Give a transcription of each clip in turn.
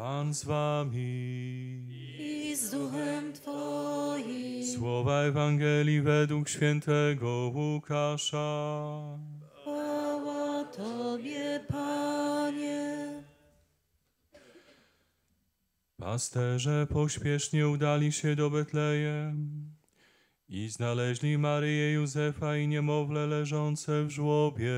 Pan z wami. I z duchem Twoim. Słowa Ewangelii według świętego Łukasza. Chwała Tobie, Panie. Pasterze pośpiesznie udali się do Betlejem i znaleźli Maryję Józefa i niemowlę leżące w żłobie.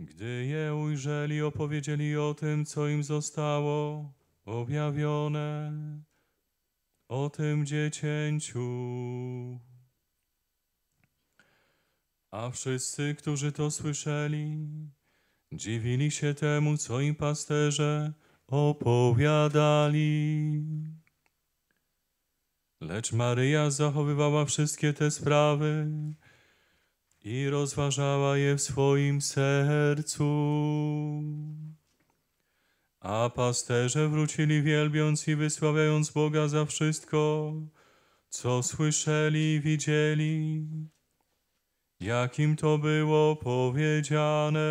Gdy je ujrzeli, opowiedzieli o tym, co im zostało objawione, o tym dziecięciu. A wszyscy, którzy to słyszeli, dziwili się temu, co im pasterze opowiadali. Lecz Maryja zachowywała wszystkie te sprawy i rozważała je w swoim sercu. A pasterze wrócili wielbiąc i wysławiając Boga za wszystko, co słyszeli i widzieli, jakim to było powiedziane.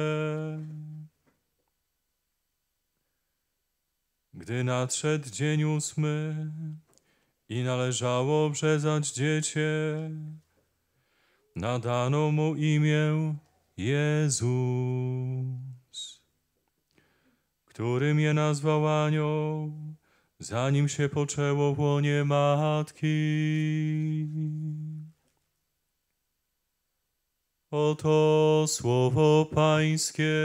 Gdy nadszedł dzień ósmy i należało obrzezać dziecię, nadano mu imię Jezus, którym je nazwał anioł, zanim się poczęło w łonie matki. Oto słowo Pańskie.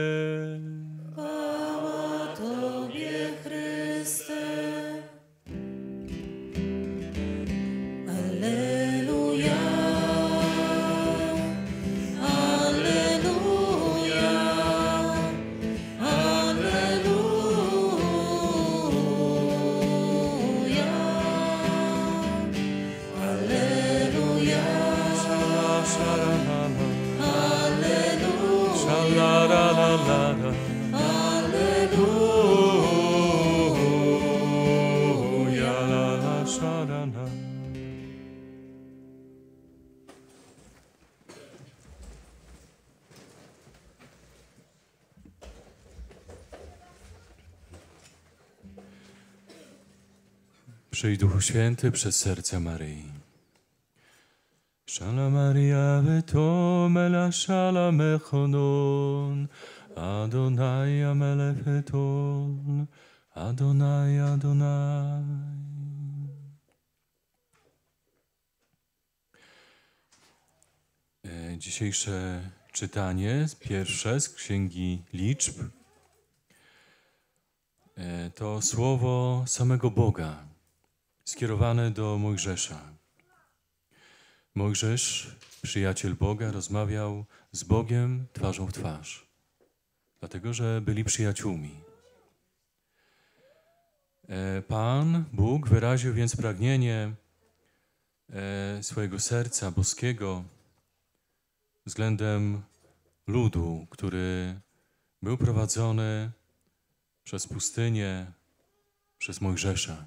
Przyjdź Duchu Święty przez serce Maryi. Szala Maria vetomela szala mechonon, Adonai amelefeton, Adonai, Adonai. E, dzisiejsze czytanie, pierwsze z Księgi Liczb, e, to słowo samego Boga, skierowane do Mojżesza. Mojżesz, przyjaciel Boga, rozmawiał z Bogiem twarzą w twarz, dlatego że byli przyjaciółmi. E, Pan Bóg wyraził więc pragnienie e, swojego serca boskiego względem ludu, który był prowadzony przez pustynię, przez Mojżesza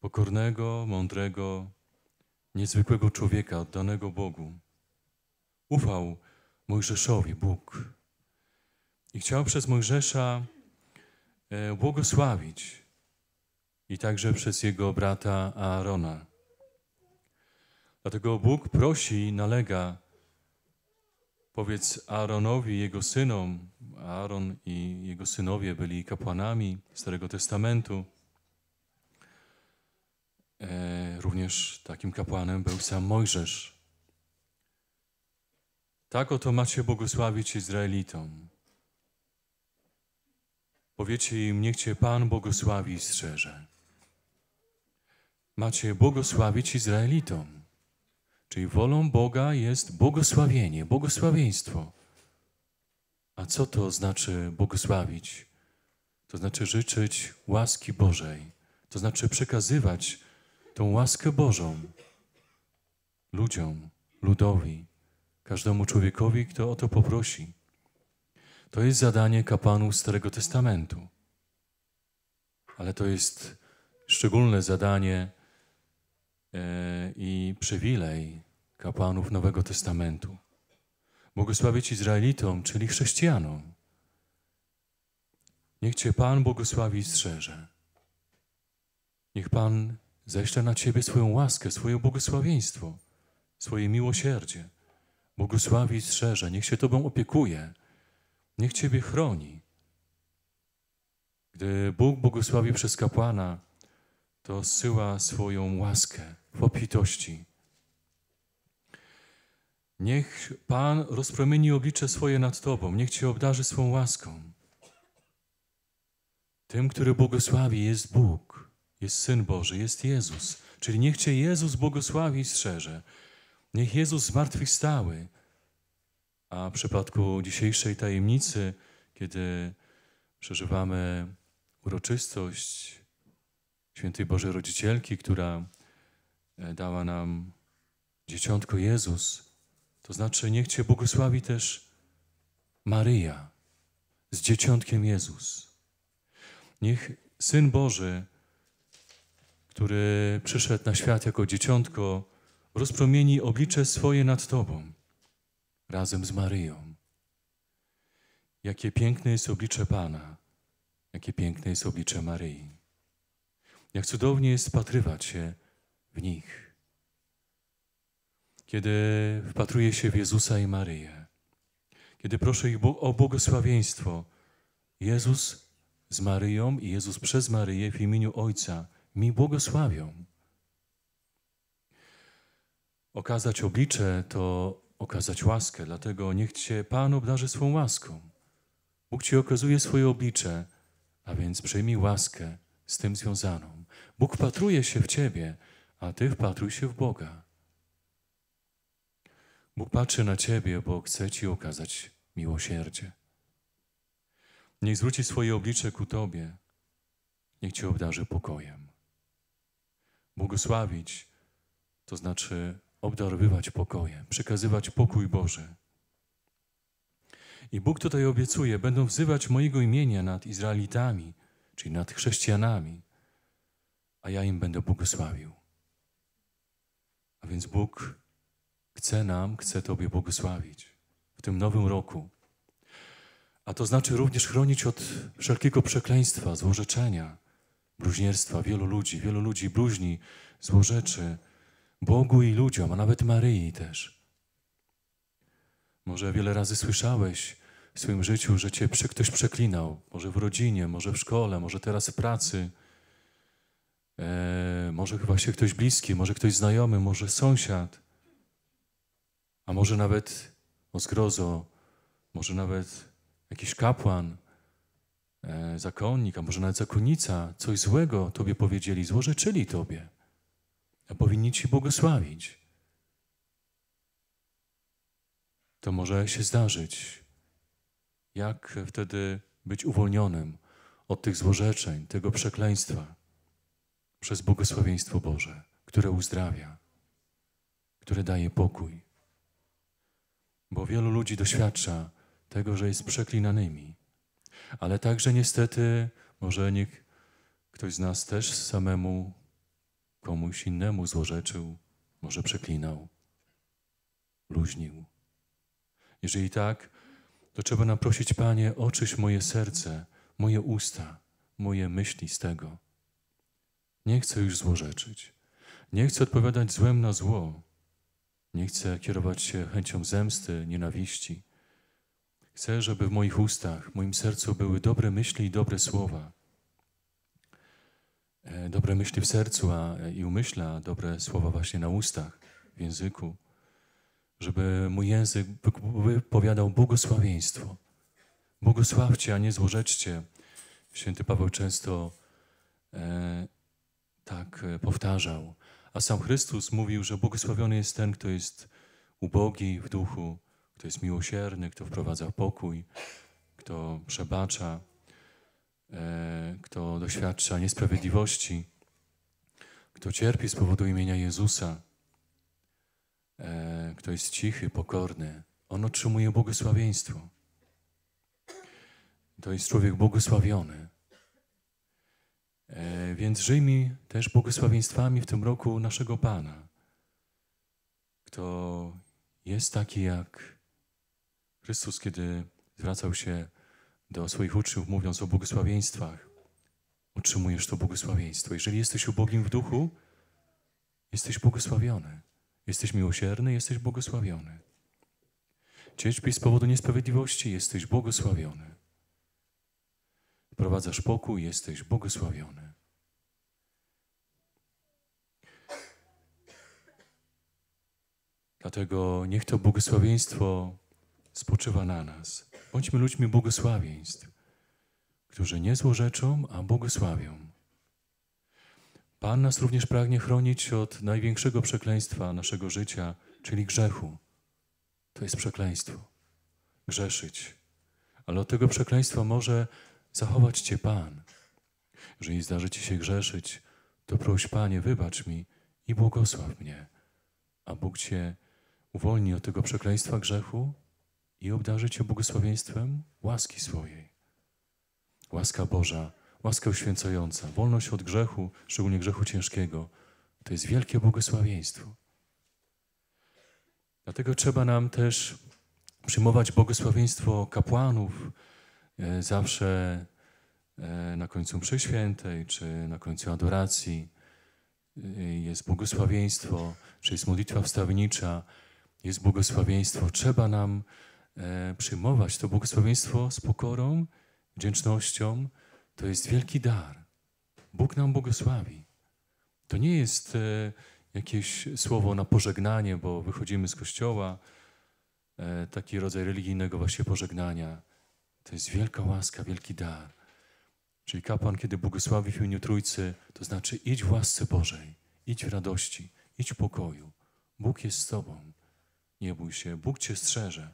pokornego, mądrego, niezwykłego człowieka oddanego Bogu. Ufał Mojżeszowi Bóg i chciał przez Mojżesza e, błogosławić i także przez jego brata Aarona. Dlatego Bóg prosi, nalega, powiedz Aaronowi, jego synom, Aaron i jego synowie byli kapłanami Starego Testamentu, E, również takim kapłanem był sam Mojżesz. Tak oto macie błogosławić Izraelitom. Powiecie im, niech cię Pan błogosławi i strzeże. Macie błogosławić Izraelitom. Czyli wolą Boga jest błogosławienie, błogosławieństwo. A co to znaczy błogosławić? To znaczy życzyć łaski Bożej. To znaczy przekazywać tą łaskę Bożą ludziom, ludowi, każdemu człowiekowi, kto o to poprosi. To jest zadanie kapłanów Starego Testamentu. Ale to jest szczególne zadanie e, i przywilej kapłanów Nowego Testamentu. Błogosławić Izraelitom, czyli chrześcijanom. Niech Cię Pan błogosławi i strzeże. Niech Pan ześlę na Ciebie swoją łaskę, swoje błogosławieństwo, swoje miłosierdzie. Błogosławi i strzeże, niech się Tobą opiekuje, niech Ciebie chroni. Gdy Bóg błogosławi przez kapłana, to zsyła swoją łaskę w obfitości. Niech Pan rozpromieni oblicze swoje nad Tobą, niech Cię obdarzy swą łaską. Tym, który błogosławi, jest Bóg jest Syn Boży, jest Jezus. Czyli niech Cię Jezus błogosławi i strzeże. Niech Jezus zmartwychwstały. A w przypadku dzisiejszej tajemnicy, kiedy przeżywamy uroczystość Świętej Bożej Rodzicielki, która e, dała nam dzieciątko Jezus, to znaczy niech Cię błogosławi też Maryja z dzieciątkiem Jezus. Niech Syn Boży który przyszedł na świat jako dzieciątko, rozpromieni oblicze swoje nad Tobą, razem z Maryją. Jakie piękne jest oblicze Pana, jakie piękne jest oblicze Maryi. Jak cudownie jest wpatrywać się w nich. Kiedy wpatruję się w Jezusa i Maryję, kiedy proszę ich o błogosławieństwo, Jezus z Maryją i Jezus przez Maryję w imieniu Ojca – mi błogosławią. Okazać oblicze to okazać łaskę, dlatego niech Cię Pan obdarzy swą łaską. Bóg Ci okazuje swoje oblicze, a więc przyjmij łaskę z tym związaną. Bóg wpatruje się w Ciebie, a Ty wpatruj się w Boga. Bóg patrzy na Ciebie, bo chce Ci okazać miłosierdzie. Niech zwróci swoje oblicze ku Tobie, niech Cię obdarzy pokojem. Błogosławić to znaczy obdarowywać pokojem, przekazywać pokój Boży. I Bóg tutaj obiecuje, będą wzywać mojego imienia nad Izraelitami, czyli nad chrześcijanami, a ja im będę błogosławił. A więc Bóg chce nam, chce Tobie błogosławić w tym nowym roku. A to znaczy również chronić od wszelkiego przekleństwa, złorzeczenia, bluźnierstwa wielu ludzi, wielu ludzi bluźni złorzeczy Bogu i ludziom, a nawet Maryi też. Może wiele razy słyszałeś w swoim życiu, że cię ktoś przeklinał, może w rodzinie, może w szkole, może teraz w pracy, e, może właśnie ktoś bliski, może ktoś znajomy, może sąsiad, a może nawet, o zgrozo, może nawet jakiś kapłan, E, zakonnik, a może nawet zakonnica, coś złego Tobie powiedzieli, złorzeczyli Tobie, a powinni Ci błogosławić. To może się zdarzyć. Jak wtedy być uwolnionym od tych złorzeczeń, tego przekleństwa przez błogosławieństwo Boże, które uzdrawia, które daje pokój? Bo wielu ludzi doświadcza tego, że jest przeklinanymi ale także niestety może niech ktoś z nas też samemu komuś innemu złorzeczył, może przeklinał, luźnił. Jeżeli tak, to trzeba prosić Panie, oczyś moje serce, moje usta, moje myśli z tego. Nie chcę już złorzeczyć. Nie chcę odpowiadać złem na zło. Nie chcę kierować się chęcią zemsty, nienawiści. Chcę, żeby w moich ustach, w moim sercu były dobre myśli i dobre słowa. E, dobre myśli w sercu a, i umyśla, a dobre słowa właśnie na ustach, w języku. Żeby mój język wypowiadał błogosławieństwo. Błogosławcie, a nie złożećcie. Święty Paweł często e, tak e, powtarzał. A sam Chrystus mówił, że błogosławiony jest ten, kto jest ubogi w duchu, kto jest miłosierny, kto wprowadza pokój, kto przebacza, e, kto doświadcza niesprawiedliwości, kto cierpi z powodu imienia Jezusa, e, kto jest cichy, pokorny, on otrzymuje błogosławieństwo. To jest człowiek błogosławiony. E, więc żyjmy też błogosławieństwami w tym roku naszego Pana. Kto jest taki jak Chrystus, kiedy zwracał się do swoich uczniów, mówiąc o błogosławieństwach, otrzymujesz to błogosławieństwo. Jeżeli jesteś ubogim w duchu, jesteś błogosławiony. Jesteś miłosierny, jesteś błogosławiony. Cierpisz z powodu niesprawiedliwości, jesteś błogosławiony. Prowadzasz pokój, jesteś błogosławiony. Dlatego niech to błogosławieństwo spoczywa na nas. Bądźmy ludźmi błogosławieństw, którzy nie złorzeczą, a błogosławią. Pan nas również pragnie chronić od największego przekleństwa naszego życia, czyli grzechu. To jest przekleństwo. Grzeszyć. Ale od tego przekleństwa może zachować Cię Pan. Jeżeli zdarzy Ci się grzeszyć, to proś Panie, wybacz mi i błogosław mnie. A Bóg Cię uwolni od tego przekleństwa grzechu i obdarzy Cię błogosławieństwem łaski swojej. Łaska Boża, łaska uświęcająca, wolność od grzechu, szczególnie grzechu ciężkiego, to jest wielkie błogosławieństwo. Dlatego trzeba nam też przyjmować błogosławieństwo kapłanów e, zawsze e, na końcu mszy świętej czy na końcu adoracji. E, jest błogosławieństwo, czy jest modlitwa wstawnicza, jest błogosławieństwo. Trzeba nam E, przyjmować to błogosławieństwo z pokorą, wdzięcznością. To jest wielki dar. Bóg nam błogosławi. To nie jest e, jakieś słowo na pożegnanie, bo wychodzimy z kościoła, e, taki rodzaj religijnego właśnie pożegnania. To jest wielka łaska, wielki dar. Czyli kapłan, kiedy błogosławi w imieniu Trójcy, to znaczy idź w łasce Bożej, idź w radości, idź w pokoju. Bóg jest z Tobą. Nie bój się, Bóg Cię strzeże.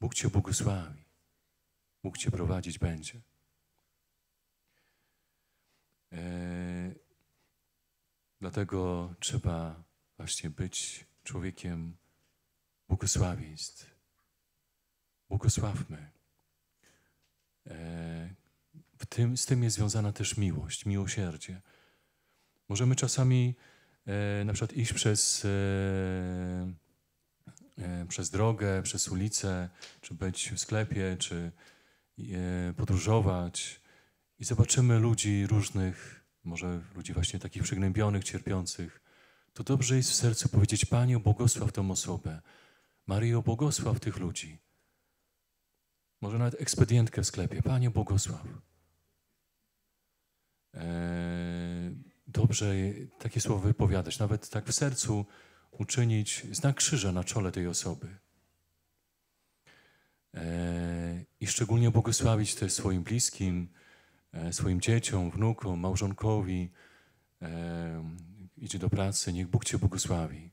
Bóg Cię błogosławi. Bóg Cię prowadzić będzie. E, dlatego trzeba właśnie być człowiekiem błogosławieństw. Błogosławmy. E, w tym, z tym jest związana też miłość, miłosierdzie. Możemy czasami e, na przykład iść przez e, E, przez drogę, przez ulicę, czy być w sklepie, czy e, podróżować i zobaczymy ludzi różnych, może ludzi właśnie takich przygnębionych, cierpiących, to dobrze jest w sercu powiedzieć: Panie, błogosław tą osobę. Marii błogosław tych ludzi. Może nawet ekspedientkę w sklepie. Panie, błogosław. Eee, dobrze takie słowa wypowiadać, nawet tak w sercu, uczynić znak krzyża na czole tej osoby. E, I szczególnie błogosławić też swoim bliskim, e, swoim dzieciom, wnukom, małżonkowi. E, idzie do pracy, niech Bóg Cię błogosławi.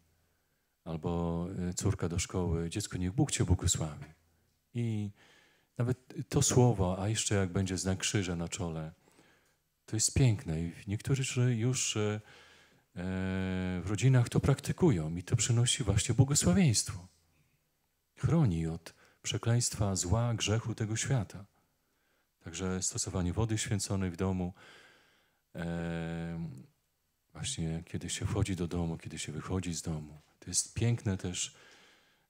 Albo córka do szkoły, dziecko, niech Bóg Cię błogosławi. I nawet to słowo, a jeszcze jak będzie znak krzyża na czole, to jest piękne. I niektórzy już E, w rodzinach to praktykują i to przynosi właśnie błogosławieństwo. Chroni od przekleństwa, zła, grzechu tego świata. Także stosowanie wody święconej w domu, e, właśnie kiedy się wchodzi do domu, kiedy się wychodzi z domu. To jest piękne też,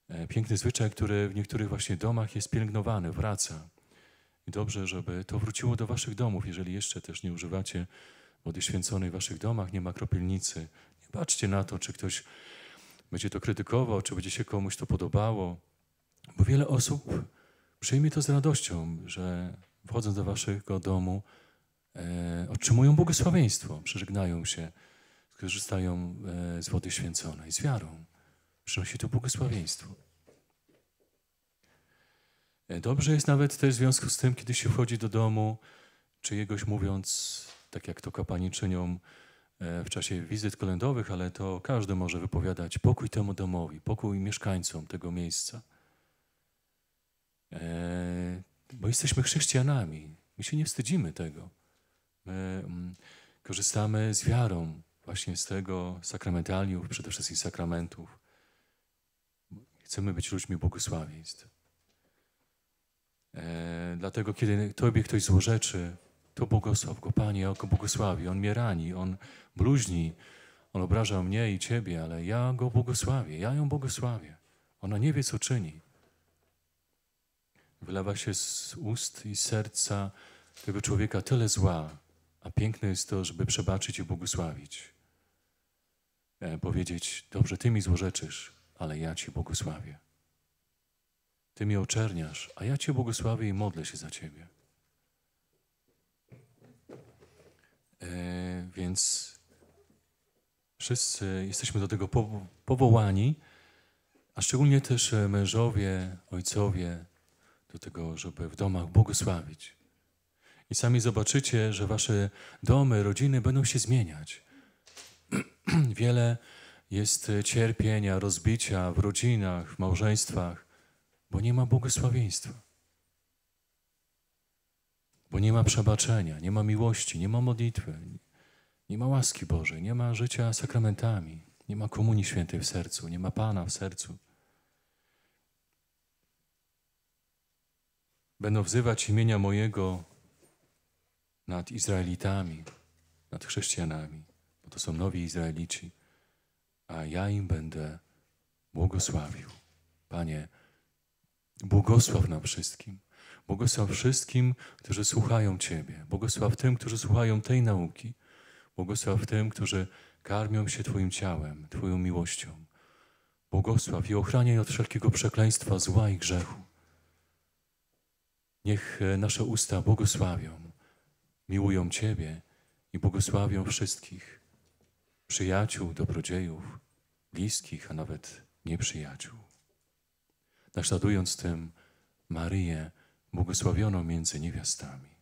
e, piękny zwyczaj, który w niektórych właśnie domach jest pielęgnowany, wraca. I dobrze, żeby to wróciło do waszych domów, jeżeli jeszcze też nie używacie wody święconej w waszych domach nie ma kropielnicy. Nie patrzcie na to, czy ktoś będzie to krytykował, czy będzie się komuś to podobało, bo wiele osób przyjmie to z radością, że wchodząc do waszego domu e, otrzymują błogosławieństwo, przeżegnają się, skorzystają e, z wody święconej, z wiarą. Przynosi to błogosławieństwo. E, dobrze jest nawet też w związku z tym, kiedy się wchodzi do domu, czyjegoś mówiąc, tak jak to kapani czynią e, w czasie wizyt kolędowych, ale to każdy może wypowiadać pokój temu domowi, pokój mieszkańcom tego miejsca. E, bo jesteśmy chrześcijanami, my się nie wstydzimy tego. My mm, korzystamy z wiarą właśnie z tego sakramentaliów, przede wszystkim sakramentów. Chcemy być ludźmi błogosławieństw. E, dlatego, kiedy Tobie ktoś złorzeczy, to błogosław go, Panie, go błogosławi. On mnie rani, on bluźni, on obraża mnie i Ciebie, ale ja go błogosławię, ja ją błogosławię. Ona nie wie, co czyni. Wylewa się z ust i serca tego człowieka tyle zła, a piękne jest to, żeby przebaczyć i błogosławić. E, powiedzieć, dobrze, Ty mi złorzeczysz, ale ja Ci błogosławię. Ty mnie oczerniasz, a ja Cię błogosławię i modlę się za Ciebie. Więc wszyscy jesteśmy do tego powołani, a szczególnie też e, mężowie, ojcowie, do tego, żeby w domach błogosławić. I sami zobaczycie, że wasze domy, rodziny będą się zmieniać. Wiele jest e, cierpienia, rozbicia w rodzinach, w małżeństwach, bo nie ma błogosławieństwa. Bo nie ma przebaczenia, nie ma miłości, nie ma modlitwy, nie ma łaski Bożej, nie ma życia sakramentami, nie ma komunii świętej w sercu, nie ma Pana w sercu. Będą wzywać imienia mojego nad Izraelitami, nad chrześcijanami, bo to są nowi Izraelici, a ja im będę błogosławił. Panie, błogosław nam wszystkim. Błogosław wszystkim, którzy słuchają Ciebie. Błogosław tym, którzy słuchają tej nauki. Błogosław tym, którzy karmią się Twoim ciałem, Twoją miłością. Błogosław i ochraniaj od wszelkiego przekleństwa, zła i grzechu. Niech e, nasze usta błogosławią, miłują Ciebie i błogosławią wszystkich, przyjaciół, dobrodziejów, bliskich, a nawet nieprzyjaciół. Naśladując tym Maryję, błogosławioną między niewiastami.